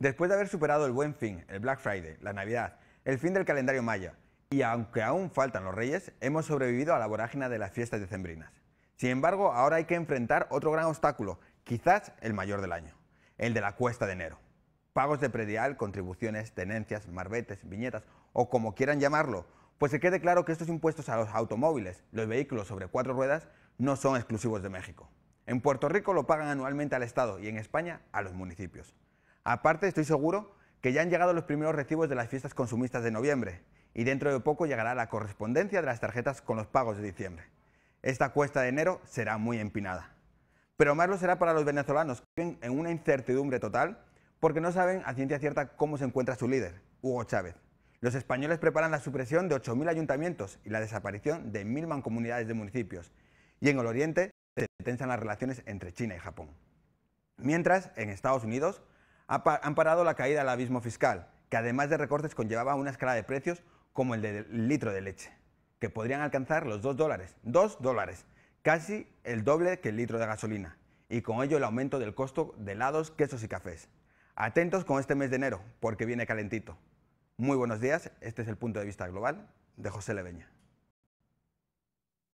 Después de haber superado el Buen Fin, el Black Friday, la Navidad, el fin del calendario maya y aunque aún faltan los reyes, hemos sobrevivido a la vorágine de las fiestas decembrinas. Sin embargo, ahora hay que enfrentar otro gran obstáculo, quizás el mayor del año, el de la cuesta de enero. Pagos de predial, contribuciones, tenencias, marbetes, viñetas o como quieran llamarlo, pues se quede claro que estos impuestos a los automóviles, los vehículos sobre cuatro ruedas, no son exclusivos de México. En Puerto Rico lo pagan anualmente al Estado y en España a los municipios. Aparte, estoy seguro que ya han llegado los primeros recibos de las fiestas consumistas de noviembre y dentro de poco llegará la correspondencia de las tarjetas con los pagos de diciembre. Esta cuesta de enero será muy empinada. Pero más lo será para los venezolanos, que viven en una incertidumbre total porque no saben a ciencia cierta cómo se encuentra su líder, Hugo Chávez. Los españoles preparan la supresión de 8.000 ayuntamientos y la desaparición de 1.000 mancomunidades de municipios. Y en el Oriente se tensan las relaciones entre China y Japón. Mientras, en Estados Unidos, han parado la caída al abismo fiscal, que además de recortes conllevaba una escala de precios como el del litro de leche, que podrían alcanzar los 2 dólares, 2 dólares, casi el doble que el litro de gasolina, y con ello el aumento del costo de helados, quesos y cafés. Atentos con este mes de enero, porque viene calentito. Muy buenos días, este es el punto de vista global de José Leveña.